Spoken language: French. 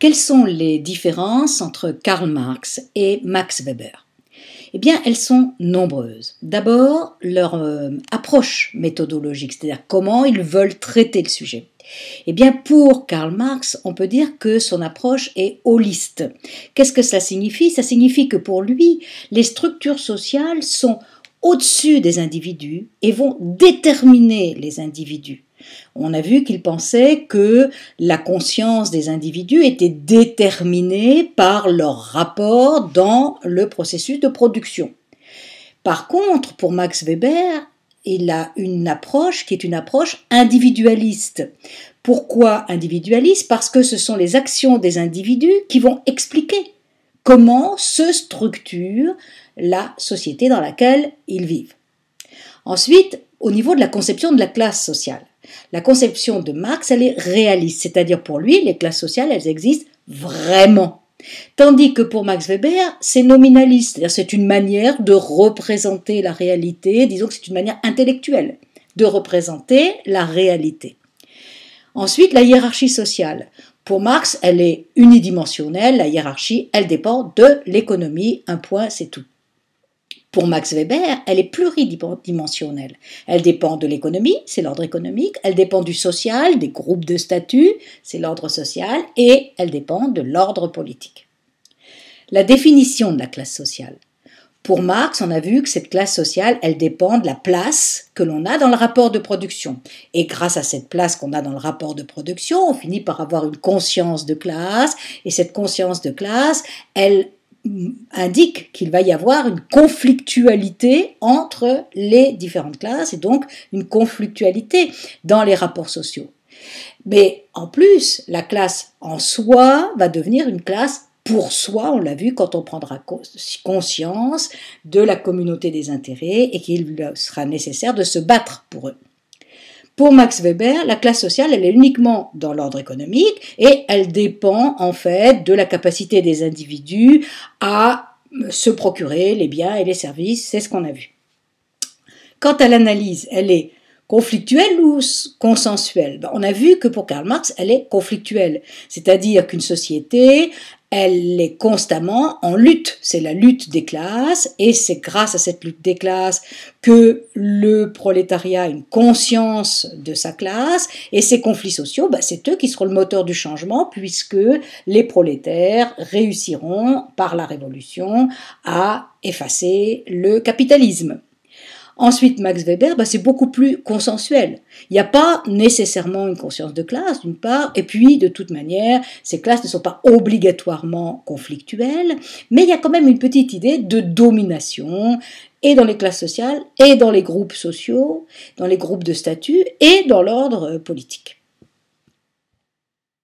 Quelles sont les différences entre Karl Marx et Max Weber Eh bien, elles sont nombreuses. D'abord, leur euh, approche méthodologique, c'est-à-dire comment ils veulent traiter le sujet. Eh bien, pour Karl Marx, on peut dire que son approche est holiste. Qu'est-ce que ça signifie Ça signifie que pour lui, les structures sociales sont au-dessus des individus et vont déterminer les individus. On a vu qu'il pensait que la conscience des individus était déterminée par leur rapport dans le processus de production. Par contre, pour Max Weber, il a une approche qui est une approche individualiste. Pourquoi individualiste Parce que ce sont les actions des individus qui vont expliquer comment se structure la société dans laquelle ils vivent. Ensuite, au niveau de la conception de la classe sociale. La conception de Marx, elle est réaliste, c'est-à-dire pour lui, les classes sociales, elles existent vraiment. Tandis que pour Max Weber, c'est nominaliste, cest une manière de représenter la réalité, disons que c'est une manière intellectuelle de représenter la réalité. Ensuite, la hiérarchie sociale. Pour Marx, elle est unidimensionnelle, la hiérarchie, elle dépend de l'économie, un point, c'est tout. Pour Max Weber, elle est pluridimensionnelle. Elle dépend de l'économie, c'est l'ordre économique, elle dépend du social, des groupes de statut, c'est l'ordre social, et elle dépend de l'ordre politique. La définition de la classe sociale. Pour Marx, on a vu que cette classe sociale, elle dépend de la place que l'on a dans le rapport de production. Et grâce à cette place qu'on a dans le rapport de production, on finit par avoir une conscience de classe. Et cette conscience de classe, elle indique qu'il va y avoir une conflictualité entre les différentes classes et donc une conflictualité dans les rapports sociaux. Mais en plus, la classe en soi va devenir une classe pour soi, on l'a vu quand on prendra conscience de la communauté des intérêts et qu'il sera nécessaire de se battre pour eux. Pour Max Weber, la classe sociale, elle est uniquement dans l'ordre économique et elle dépend en fait de la capacité des individus à se procurer les biens et les services, c'est ce qu'on a vu. Quant à l'analyse, elle est conflictuelle ou consensuelle ben, On a vu que pour Karl Marx, elle est conflictuelle, c'est-à-dire qu'une société, elle est constamment en lutte. C'est la lutte des classes et c'est grâce à cette lutte des classes que le prolétariat a une conscience de sa classe et ces conflits sociaux, bah, c'est eux qui seront le moteur du changement puisque les prolétaires réussiront par la révolution à effacer le capitalisme. Ensuite, Max Weber, bah, c'est beaucoup plus consensuel. Il n'y a pas nécessairement une conscience de classe, d'une part, et puis, de toute manière, ces classes ne sont pas obligatoirement conflictuelles, mais il y a quand même une petite idée de domination, et dans les classes sociales, et dans les groupes sociaux, dans les groupes de statut, et dans l'ordre euh, politique.